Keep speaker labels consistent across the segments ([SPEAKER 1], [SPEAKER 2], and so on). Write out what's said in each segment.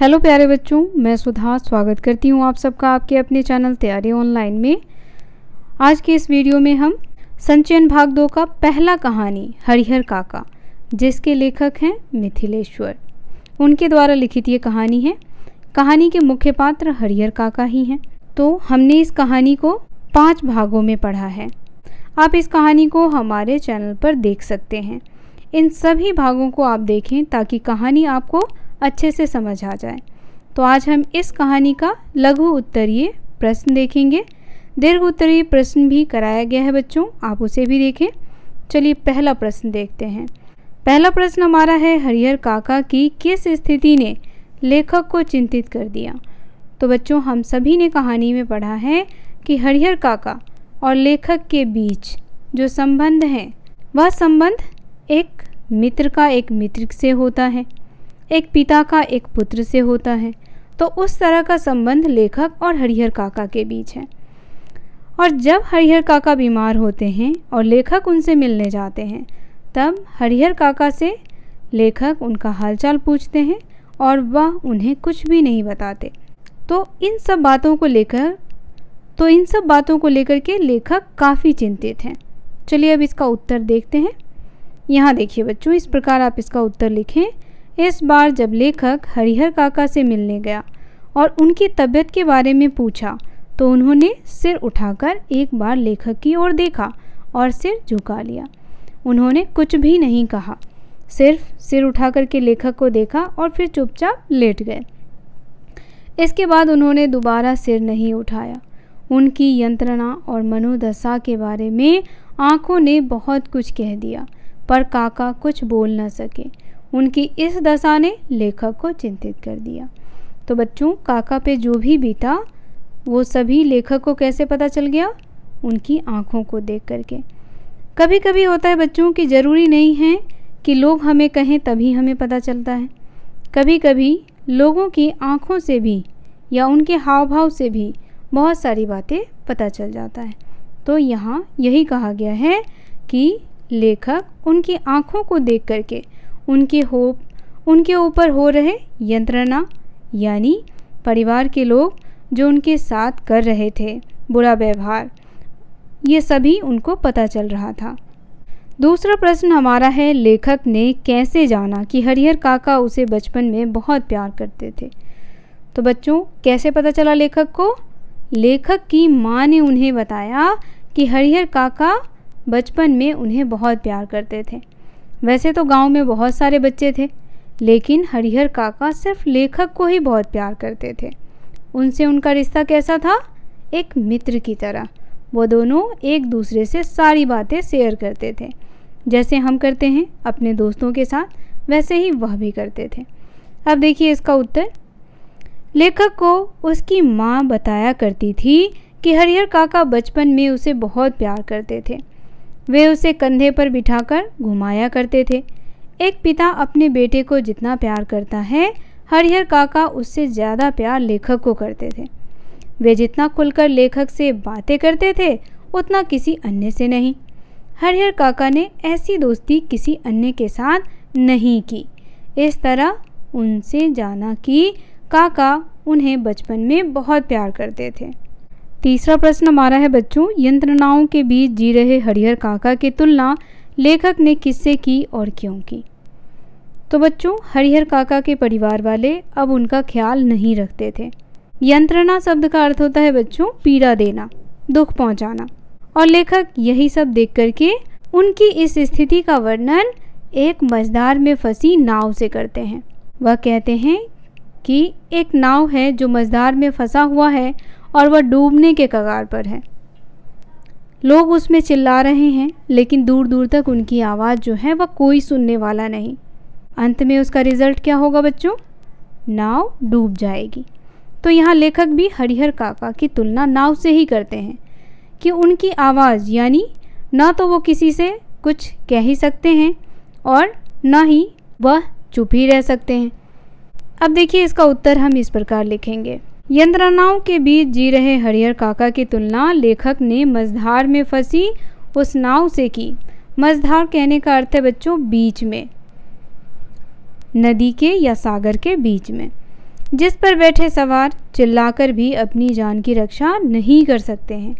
[SPEAKER 1] hello प्यारे बच्चों मैं सुधा स्वागत करती हूँ आप सबका आपके अपने चैनल तैयारी ऑनलाइन में आज के इस वीडियो में हम संचयन भाग दो का पहला कहानी हरिहर काका जिसके लेखक हैं मिथिलेश्वर उनके द्वारा लिखित ये कहानी है कहानी के मुख्य पात्र हरिहर काका ही हैं तो हमने इस कहानी को पाँच भागों में पढ़ा है आप इस कहानी को हमारे चैनल पर देख सकते हैं इन सभी भागों को आप देखें ताकि कहानी आपको अच्छे से समझ आ जाए तो आज हम इस कहानी का लघु उत्तरीय प्रश्न देखेंगे दीर्घ उत्तरीय प्रश्न भी कराया गया है बच्चों आप उसे भी देखें चलिए पहला प्रश्न देखते हैं पहला प्रश्न हमारा है हरिहर काका की किस स्थिति ने लेखक को चिंतित कर दिया तो बच्चों हम सभी ने कहानी में पढ़ा है कि हरिहर काका और लेखक के बीच जो संबंध है वह संबंध एक मित्र का एक मित्र से होता है एक पिता का एक पुत्र से होता है तो उस तरह का संबंध लेखक और हरिहर काका के बीच है और जब हरिहर काका बीमार होते हैं और लेखक उनसे मिलने जाते हैं तब हरिहर काका से लेखक उनका हालचाल पूछते हैं और वह उन्हें कुछ भी नहीं बताते तो इन सब बातों को लेकर तो इन सब बातों को लेकर के लेखक काफ़ी चिंतित हैं चलिए अब इसका उत्तर देखते हैं यहाँ देखिए बच्चों इस प्रकार आप इसका उत्तर लिखें इस बार जब लेखक हरिहर काका से मिलने गया और उनकी तबीयत के बारे में पूछा तो उन्होंने सिर उठाकर एक बार लेखक की ओर देखा और सिर झुका लिया उन्होंने कुछ भी नहीं कहा सिर्फ सिर उठा करके लेखक को देखा और फिर चुपचाप लेट गए इसके बाद उन्होंने दोबारा सिर नहीं उठाया उनकी यंत्रणा और मनोदशा के बारे में आंखों ने बहुत कुछ कह दिया पर काका कुछ बोल न सके उनकी इस दशा ने लेखक को चिंतित कर दिया तो बच्चों काका पे जो भी बीता वो सभी लेखक को कैसे पता चल गया उनकी आँखों को देख करके कभी कभी होता है बच्चों कि ज़रूरी नहीं है कि लोग हमें कहें तभी हमें पता चलता है कभी कभी लोगों की आँखों से भी या उनके हाव भाव से भी बहुत सारी बातें पता चल जाता है तो यहाँ यही कहा गया है कि लेखक उनकी आँखों को देख करके उनके होप उनके ऊपर हो रहे यंत्रणा यानी परिवार के लोग जो उनके साथ कर रहे थे बुरा व्यवहार ये सभी उनको पता चल रहा था दूसरा प्रश्न हमारा है लेखक ने कैसे जाना कि हरिहर काका उसे बचपन में बहुत प्यार करते थे तो बच्चों कैसे पता चला लेखक को लेखक की माँ ने उन्हें बताया कि हरिहर काका बचपन में उन्हें बहुत प्यार करते थे वैसे तो गांव में बहुत सारे बच्चे थे लेकिन हरिहर काका सिर्फ लेखक को ही बहुत प्यार करते थे उनसे उनका रिश्ता कैसा था एक मित्र की तरह वो दोनों एक दूसरे से सारी बातें शेयर करते थे जैसे हम करते हैं अपने दोस्तों के साथ वैसे ही वह भी करते थे अब देखिए इसका उत्तर लेखक को उसकी माँ बताया करती थी कि हरिहर काका बचपन में उसे बहुत प्यार करते थे वे उसे कंधे पर बिठाकर घुमाया करते थे एक पिता अपने बेटे को जितना प्यार करता है हरिहर काका उससे ज़्यादा प्यार लेखक को करते थे वे जितना खुलकर लेखक से बातें करते थे उतना किसी अन्य से नहीं हरिहर काका ने ऐसी दोस्ती किसी अन्य के साथ नहीं की इस तरह उनसे जाना कि काका उन्हें बचपन में बहुत प्यार करते थे तीसरा प्रश्न हमारा है बच्चों यंत्रणाओं के बीच जी रहे हरिहर काका की तुलना लेखक ने किससे की और क्यों की तो बच्चों हरिहर काका के परिवार वाले अब उनका ख्याल नहीं रखते थे यंत्रणा शब्द का अर्थ होता है बच्चों पीड़ा देना दुख पहुंचाना और लेखक यही सब देख करके उनकी इस स्थिति का वर्णन एक मझदार में फंसी नाव से करते हैं वह कहते हैं कि एक नाव है जो मझदार में फंसा हुआ है और वह डूबने के कगार पर है लोग उसमें चिल्ला रहे हैं लेकिन दूर दूर तक उनकी आवाज़ जो है वह कोई सुनने वाला नहीं अंत में उसका रिज़ल्ट क्या होगा बच्चों नाव डूब जाएगी तो यहाँ लेखक भी हरिहर काका की तुलना नाव से ही करते हैं कि उनकी आवाज़ यानी ना तो वो किसी से कुछ कह ही सकते हैं और ना ही वह चुप ही रह सकते हैं अब देखिए इसका उत्तर हम इस प्रकार लिखेंगे यंत्रणाओं के बीच जी रहे हरिहर काका की तुलना लेखक ने मझधार में फंसी उस नाव से की मझधार कहने का अर्थ है बच्चों बीच में नदी के या सागर के बीच में जिस पर बैठे सवार चिल्लाकर भी अपनी जान की रक्षा नहीं कर सकते हैं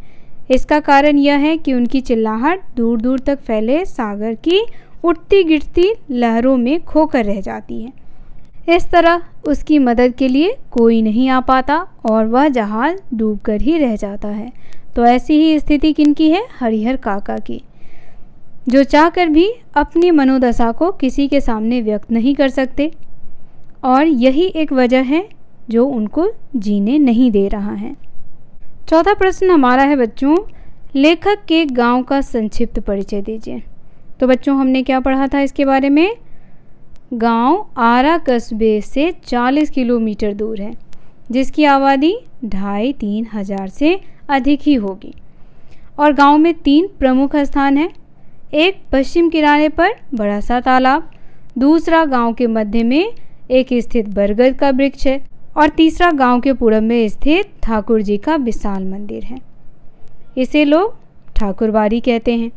[SPEAKER 1] इसका कारण यह है कि उनकी चिल्लाहट दूर दूर तक फैले सागर की उठती गिरती लहरों में खोकर रह जाती है इस तरह उसकी मदद के लिए कोई नहीं आ पाता और वह जहाज डूब कर ही रह जाता है तो ऐसी ही स्थिति किनकी है हरिहर काका की जो चाहकर भी अपनी मनोदशा को किसी के सामने व्यक्त नहीं कर सकते और यही एक वजह है जो उनको जीने नहीं दे रहा है चौथा प्रश्न हमारा है बच्चों लेखक के गांव का संक्षिप्त परिचय दीजिए तो बच्चों हमने क्या पढ़ा था इसके बारे में गांव आरा कस्बे से 40 किलोमीटर दूर है जिसकी आबादी ढाई तीन हज़ार से अधिक ही होगी और गांव में तीन प्रमुख स्थान हैं एक पश्चिम किनारे पर बड़ा सा तालाब दूसरा गांव के मध्य में एक स्थित बरगद का वृक्ष है और तीसरा गांव के पूर्व में स्थित ठाकुर जी का विशाल मंदिर है इसे लोग ठाकुरबाड़ी कहते हैं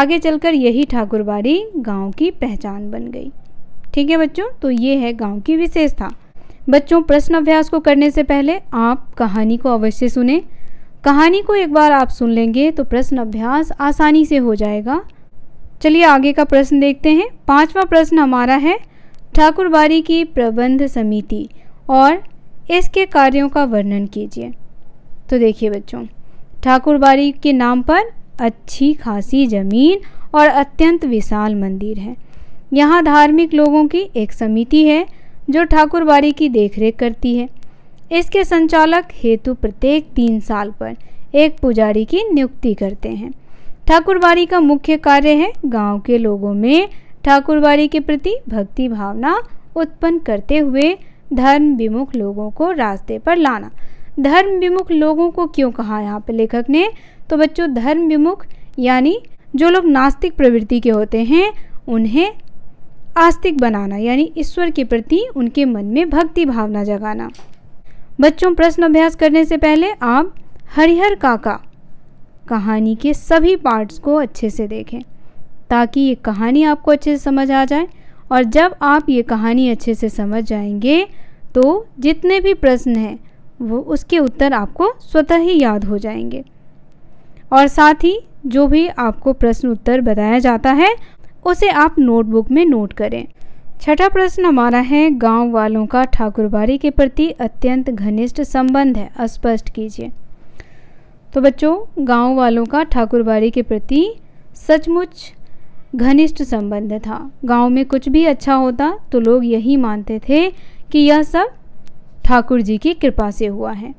[SPEAKER 1] आगे चलकर यही ठाकुरबाड़ी गांव की पहचान बन गई ठीक है बच्चों तो ये है गांव की विशेषता बच्चों प्रश्न अभ्यास को करने से पहले आप कहानी को अवश्य सुने कहानी को एक बार आप सुन लेंगे तो प्रश्न अभ्यास आसानी से हो जाएगा चलिए आगे का प्रश्न देखते हैं पांचवा प्रश्न हमारा है ठाकुरबारी की प्रबंध समिति और इसके कार्यों का वर्णन कीजिए तो देखिए बच्चों ठाकुरबारी के नाम पर अच्छी खासी ज़मीन और अत्यंत विशाल मंदिर है यहाँ धार्मिक लोगों की एक समिति है जो ठाकुरबाड़ी की देखरेख करती है इसके संचालक हेतु प्रत्येक तीन साल पर एक पुजारी की नियुक्ति करते हैं ठाकुरबाड़ी का मुख्य कार्य है गांव के लोगों में ठाकुरबाड़ी के प्रति भक्ति भावना उत्पन्न करते हुए धर्म विमुख लोगों को रास्ते पर लाना धर्म विमुख लोगों को क्यों कहा यहाँ पर लेखक ने तो बच्चों धर्म विमुख यानी जो लोग नास्तिक प्रवृत्ति के होते हैं उन्हें आस्तिक बनाना यानी ईश्वर के प्रति उनके मन में भक्ति भावना जगाना बच्चों प्रश्न अभ्यास करने से पहले आप हरिहर काका कहानी के सभी पार्ट्स को अच्छे से देखें ताकि ये कहानी आपको अच्छे से समझ आ जाए और जब आप ये कहानी अच्छे से समझ जाएंगे तो जितने भी प्रश्न हैं वो उसके उत्तर आपको स्वतः ही याद हो जाएंगे और साथ ही जो भी आपको प्रश्न उत्तर बताया जाता है उसे आप नोटबुक में नोट करें छठा प्रश्न हमारा है गांव वालों का ठाकुरबाड़ी के प्रति अत्यंत घनिष्ठ संबंध है स्पष्ट कीजिए तो बच्चों गांव वालों का ठाकुरबाड़ी के प्रति सचमुच घनिष्ठ संबंध था गांव में कुछ भी अच्छा होता तो लोग यही मानते थे कि यह सब ठाकुर जी की कृपा से हुआ है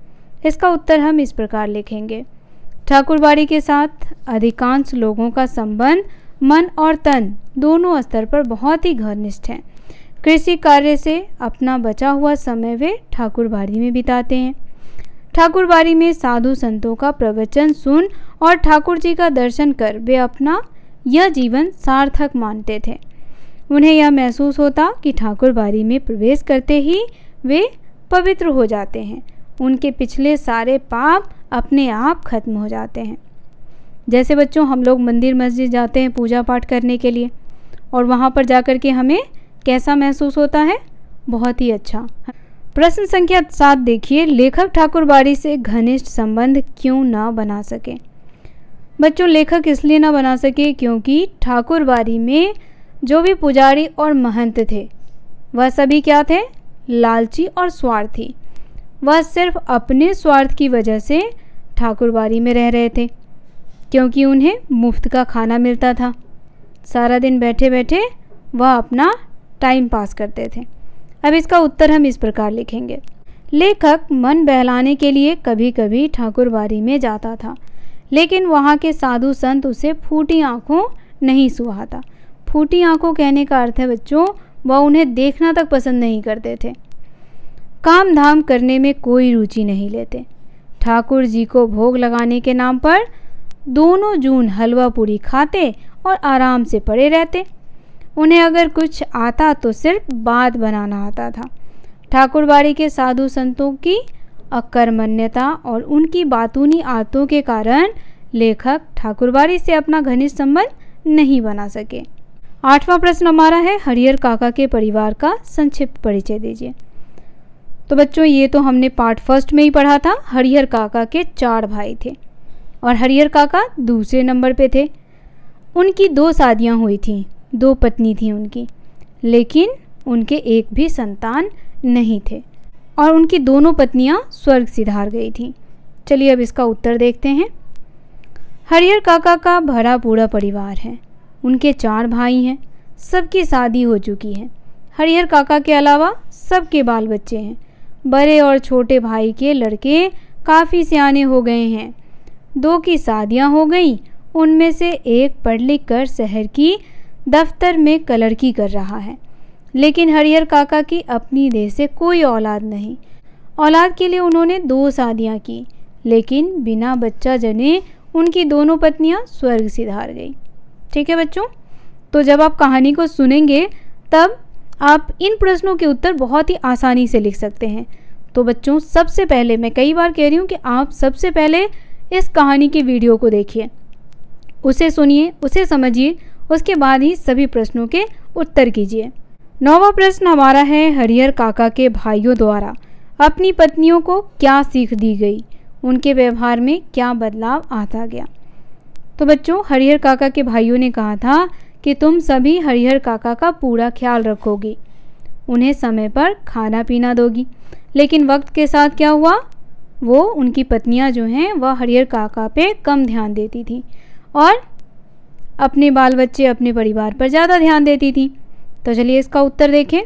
[SPEAKER 1] इसका उत्तर हम इस प्रकार लिखेंगे ठाकुरबाड़ी के साथ अधिकांश लोगों का संबंध मन और तन दोनों स्तर पर बहुत ही घनिष्ठ हैं कृषि कार्य से अपना बचा हुआ समय वे ठाकुरबाड़ी में बिताते हैं ठाकुरबाड़ी में साधु संतों का प्रवचन सुन और ठाकुर जी का दर्शन कर वे अपना यह जीवन सार्थक मानते थे उन्हें यह महसूस होता कि ठाकुरबाड़ी में प्रवेश करते ही वे पवित्र हो जाते हैं उनके पिछले सारे पाप अपने आप खत्म हो जाते हैं जैसे बच्चों हम लोग मंदिर मस्जिद जाते हैं पूजा पाठ करने के लिए और वहाँ पर जाकर के हमें कैसा महसूस होता है बहुत ही अच्छा प्रश्न संख्या सात देखिए लेखक ठाकुरबाड़ी से घनिष्ठ संबंध क्यों ना बना सके बच्चों लेखक इसलिए ना बना सके क्योंकि ठाकुरबाड़ी में जो भी पुजारी और महंत थे वह सभी क्या थे लालची और स्वार्थी वह सिर्फ अपने स्वार्थ की वजह से ठाकुरबाड़ी में रह रहे थे क्योंकि उन्हें मुफ्त का खाना मिलता था सारा दिन बैठे बैठे वह अपना टाइम पास करते थे अब इसका उत्तर हम इस प्रकार लिखेंगे लेखक मन बहलाने के लिए कभी कभी ठाकुरबाड़ी में जाता था लेकिन वहाँ के साधु संत उसे फूटी आँखों नहीं सुहाता फूटी आँखों कहने का अर्थ है बच्चों वह उन्हें देखना तक पसंद नहीं करते थे काम धाम करने में कोई रुचि नहीं लेते ठाकुर जी को भोग लगाने के नाम पर दोनों जून हलवा पूरी खाते और आराम से पड़े रहते उन्हें अगर कुछ आता तो सिर्फ बात बनाना आता था ठाकुरबाड़ी के साधु संतों की अकर्मण्यता और उनकी बातूनी आदतों के कारण लेखक ठाकुरबाड़ी से अपना घनिष्ठ संबंध नहीं बना सके आठवां प्रश्न हमारा है हरिहर काका के परिवार का संक्षिप्त परिचय दीजिए तो बच्चों ये तो हमने पार्ट फर्स्ट में ही पढ़ा था हरिहर काका के चार भाई थे और हरिहर काका दूसरे नंबर पे थे उनकी दो शादियाँ हुई थी दो पत्नी थी उनकी लेकिन उनके एक भी संतान नहीं थे और उनकी दोनों पत्नियाँ स्वर्ग सिधार गई थीं चलिए अब इसका उत्तर देखते हैं हरिहर काका का भरा पूरा परिवार है उनके चार भाई हैं सबकी शादी हो चुकी है हरिहर काका के अलावा सबके बाल बच्चे हैं बड़े और छोटे भाई के लड़के काफ़ी सियाने हो गए हैं दो की शादियाँ हो गईं उनमें से एक पढ़ लिख कर शहर की दफ्तर में कलरकी कर रहा है लेकिन हरिहर काका की अपनी देह से कोई औलाद नहीं औलाद के लिए उन्होंने दो शादियाँ की लेकिन बिना बच्चा जने उनकी दोनों पत्नियाँ स्वर्ग सिधार गई ठीक है बच्चों तो जब आप कहानी को सुनेंगे तब आप इन प्रश्नों के उत्तर बहुत ही आसानी से लिख सकते हैं तो बच्चों सबसे पहले मैं कई बार कह रही हूँ कि आप सबसे पहले इस कहानी की वीडियो को देखिए उसे सुनिए उसे समझिए उसके बाद ही सभी प्रश्नों के उत्तर कीजिए नौवा प्रश्न हमारा है हरिहर काका के भाइयों द्वारा अपनी पत्नियों को क्या सीख दी गई उनके व्यवहार में क्या बदलाव आता गया तो बच्चों हरिहर काका के भाइयों ने कहा था कि तुम सभी हरिहर काका का पूरा ख्याल रखोगी उन्हें समय पर खाना पीना दोगी लेकिन वक्त के साथ क्या हुआ वो उनकी पत्नियां जो हैं वह हरिहर काका पे कम ध्यान देती थी और अपने बाल बच्चे अपने परिवार पर ज़्यादा ध्यान देती थी तो चलिए इसका उत्तर देखें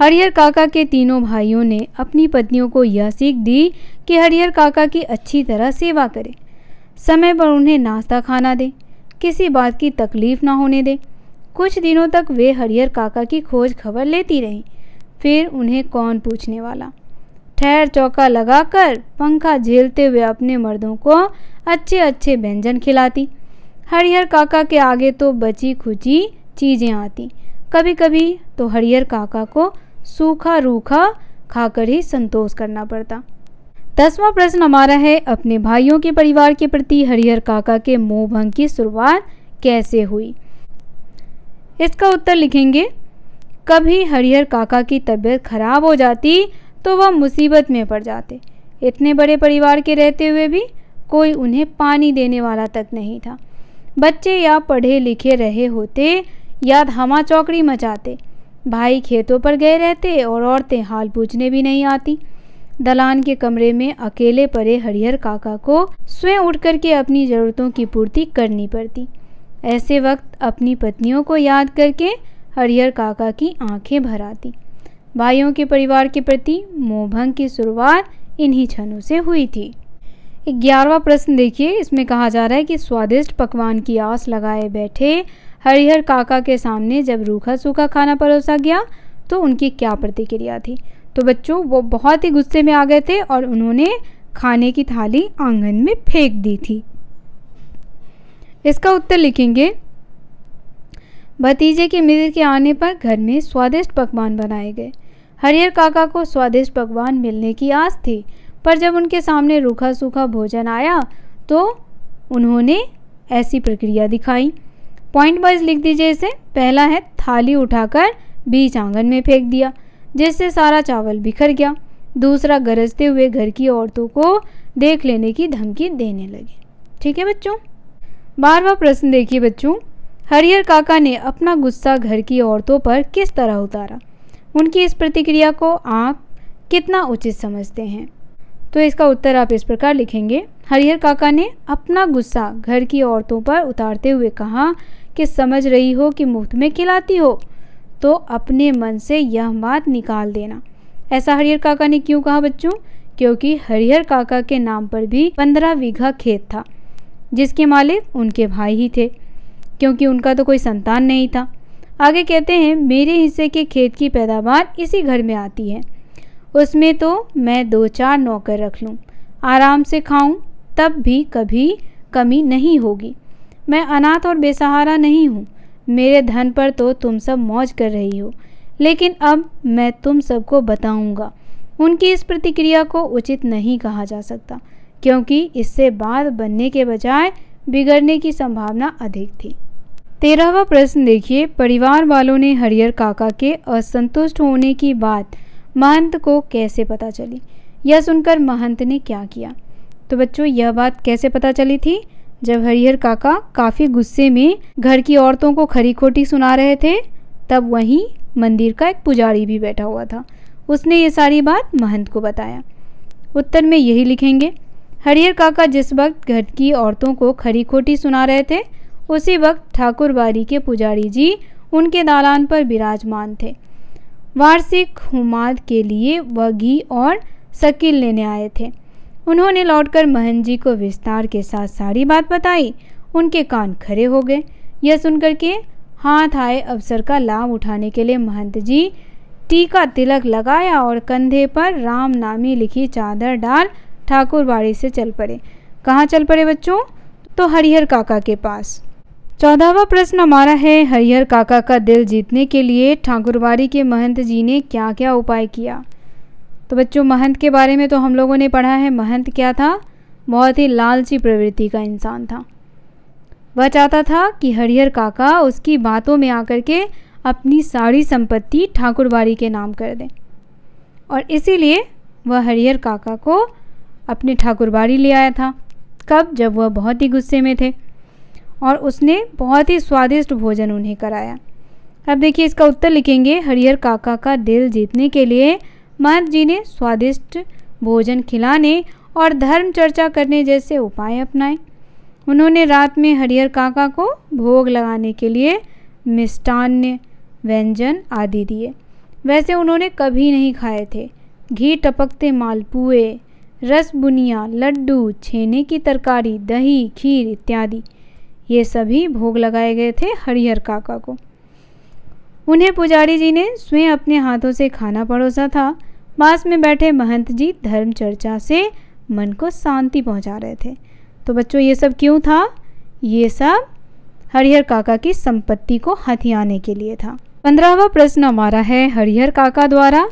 [SPEAKER 1] हरिहर काका के तीनों भाइयों ने अपनी पत्नियों को यह सीख दी कि हरिहर काका की अच्छी तरह सेवा करें समय पर उन्हें नाश्ता खाना दें किसी बात की तकलीफ़ ना होने दें कुछ दिनों तक वे हरिहर काका की खोज खबर लेती रहीं फिर उन्हें कौन पूछने वाला ठहर चौका लगाकर पंखा झेलते हुए अपने मर्दों को अच्छे अच्छे व्यंजन खिलाती हरिहर काका के आगे तो बची खुची चीज़ें आती कभी कभी तो हरिहर काका को सूखा रूखा खाकर ही संतोष करना पड़ता दसवां प्रश्न हमारा है अपने भाइयों के परिवार के प्रति हरिहर काका के मोह भंग की शुरुआत कैसे हुई इसका उत्तर लिखेंगे कभी हरिहर काका की तबीयत खराब हो जाती तो वह मुसीबत में पड़ जाते इतने बड़े परिवार के रहते हुए भी कोई उन्हें पानी देने वाला तक नहीं था बच्चे या पढ़े लिखे रहे होते या धामा चौकड़ी मचाते भाई खेतों पर गए रहते और औरतें हाल पूछने भी नहीं आती दलान के कमरे में अकेले पड़े हरिहर काका को स्वयं उठ करके अपनी ज़रूरतों की पूर्ति करनी पड़ती ऐसे वक्त अपनी पत्नियों को याद करके हरिहर काका की आंखें भर आती भाइयों के परिवार के प्रति मोहभंग की शुरुआत इन्हीं क्षणों से हुई थी ग्यारहवा प्रश्न देखिए इसमें कहा जा रहा है कि स्वादिष्ट पकवान की आस लगाए बैठे हरिहर काका के सामने जब रूखा सूखा खाना परोसा गया तो उनकी क्या प्रतिक्रिया थी तो बच्चों वो बहुत ही गुस्से में आ गए थे और उन्होंने खाने की थाली आंगन में फेंक दी थी इसका उत्तर लिखेंगे भतीजे के मित्र के आने पर घर में स्वादिष्ट पकवान बनाए गए हरिहर काका को स्वादिष्ट पकवान मिलने की आस थी पर जब उनके सामने रूखा सूखा भोजन आया तो उन्होंने ऐसी प्रक्रिया दिखाई पॉइंट वाइज लिख दीजिए इसे पहला है थाली उठाकर बीच आंगन में फेंक दिया जिससे सारा चावल बिखर गया दूसरा गरजते हुए घर की औरतों को देख लेने की धमकी देने लगे ठीक है बच्चों बारवा प्रश्न देखिए बच्चों हरिहर काका ने अपना गुस्सा घर की औरतों पर किस तरह उतारा उनकी इस प्रतिक्रिया को आप कितना उचित समझते हैं तो इसका उत्तर आप इस प्रकार लिखेंगे हरिहर काका ने अपना गुस्सा घर की औरतों पर उतारते हुए कहा कि समझ रही हो कि मुफ्त में खिलाती हो तो अपने मन से यह बात निकाल देना ऐसा हरिहर काका ने क्यों कहा बच्चों क्योंकि हरिहर काका के नाम पर भी पंद्रह बीघा खेत था जिसके मालिक उनके भाई ही थे क्योंकि उनका तो कोई संतान नहीं था आगे कहते हैं मेरे हिस्से के खेत की पैदावार इसी घर में आती है उसमें तो मैं दो चार नौकर रख लूँ आराम से खाऊं तब भी कभी कमी नहीं होगी मैं अनाथ और बेसहारा नहीं हूँ मेरे धन पर तो तुम सब मौज कर रही हो लेकिन अब मैं तुम सबको बताऊंगा उनकी इस प्रतिक्रिया को उचित नहीं कहा जा सकता क्योंकि इससे बात बनने के बजाय बिगड़ने की संभावना अधिक थी तेरहवा प्रश्न देखिए परिवार वालों ने हरियर काका के असंतुष्ट होने की बात महंत को कैसे पता चली यह सुनकर महंत ने क्या किया तो बच्चों यह बात कैसे पता चली थी जब हरिहर काका काफ़ी गुस्से में घर की औरतों को खरी खोटी सुना रहे थे तब वहीं मंदिर का एक पुजारी भी बैठा हुआ था उसने ये सारी बात महंत को बताया उत्तर में यही लिखेंगे हरिहर काका जिस वक्त घर की औरतों को खरी खोटी सुना रहे थे उसी वक्त ठाकुर बारी के पुजारी जी उनके दालान पर विराजमान थे वार्षिक हुमाद के लिए वह घी और शकील लेने आए थे उन्होंने लौटकर महन जी को विस्तार के साथ सारी बात बताई उनके कान खड़े हो गए यह सुनकर के हाथ आए अवसर का लाभ उठाने के लिए महंत जी टीका तिलक लगाया और कंधे पर राम नामी लिखी चादर डाल ठाकुर बाड़ी से चल पड़े कहाँ चल पड़े बच्चों तो हरिहर काका के पास चौदहवा प्रश्न हमारा है हरिहर काका का दिल जीतने के लिए ठाकुरबाड़ी के महंत जी ने क्या क्या उपाय किया तो बच्चों महंत के बारे में तो हम लोगों ने पढ़ा है महंत क्या था बहुत ही लालची प्रवृत्ति का इंसान था वह चाहता था कि हरिहर काका उसकी बातों में आकर के अपनी सारी संपत्ति ठाकुरबाड़ी के नाम कर दें और इसीलिए वह हरिहर काका को अपने ठाकुरबाड़ी ले आया था कब जब वह बहुत ही गुस्से में थे और उसने बहुत ही स्वादिष्ट भोजन उन्हें कराया अब देखिए इसका उत्तर लिखेंगे हरिहर काका का दिल जीतने के लिए महंत जी ने स्वादिष्ट भोजन खिलाने और धर्म चर्चा करने जैसे उपाय अपनाए उन्होंने रात में हरिहर काका को भोग लगाने के लिए मिष्टान्य व्यंजन आदि दिए वैसे उन्होंने कभी नहीं खाए थे घी टपकते मालपुए रस बुनिया लड्डू छेने की तरकारी दही खीर इत्यादि ये सभी भोग लगाए गए थे हरिहर काका को उन्हें पुजारी जी ने स्वयं अपने हाथों से खाना परोसा था पास में बैठे महंत जी धर्म चर्चा से मन को शांति पहुंचा रहे थे तो बच्चों ये सब क्यों था ये सब हरिहर काका की संपत्ति को हथियाने के लिए था पंद्रहवा प्रश्न हमारा है हरिहर काका द्वारा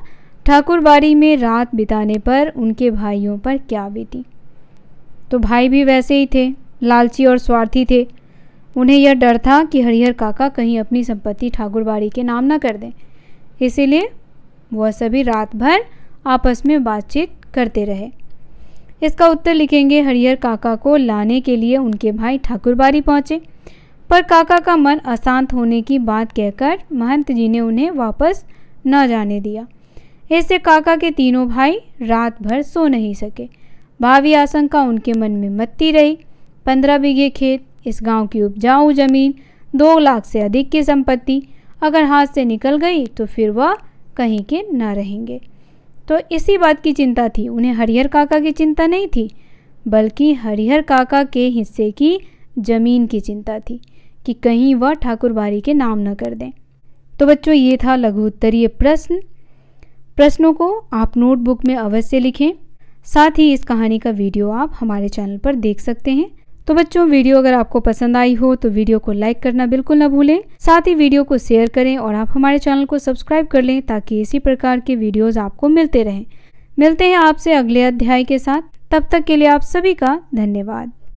[SPEAKER 1] ठाकुरबाड़ी में रात बिताने पर उनके भाइयों पर क्या बीती तो भाई भी वैसे ही थे लालची और स्वार्थी थे उन्हें यह डर था कि हरिहर काका कहीं अपनी संपत्ति ठाकुरबाड़ी के नाम न कर दें इसीलिए वह सभी रात भर आपस में बातचीत करते रहे इसका उत्तर लिखेंगे हरिहर काका को लाने के लिए उनके भाई ठाकुरबाड़ी पहुँचे पर काका का मन अशांत होने की बात कहकर महंत जी ने उन्हें वापस न जाने दिया इससे काका के तीनों भाई रात भर सो नहीं सके भावी आशंका उनके मन में मत्ती रही पंद्रह बीघे खेत इस गांव की उपजाऊ जमीन दो लाख से अधिक की संपत्ति अगर हाथ से निकल गई तो फिर वह कहीं के न रहेंगे तो इसी बात की चिंता थी उन्हें हरिहर काका की चिंता नहीं थी बल्कि हरिहर काका के हिस्से की ज़मीन की चिंता थी कि कहीं वह ठाकुर बारी के नाम न कर दें तो बच्चों ये था लघु उत्तरीय प्रश्न प्रश्नों को आप नोटबुक में अवश्य लिखें साथ ही इस कहानी का वीडियो आप हमारे चैनल पर देख सकते हैं तो बच्चों वीडियो अगर आपको पसंद आई हो तो वीडियो को लाइक करना बिल्कुल ना भूलें साथ ही वीडियो को शेयर करें और आप हमारे चैनल को सब्सक्राइब कर लें ताकि इसी प्रकार के वीडियोज़ आपको मिलते रहें मिलते हैं आपसे अगले अध्याय के साथ तब तक के लिए आप सभी का धन्यवाद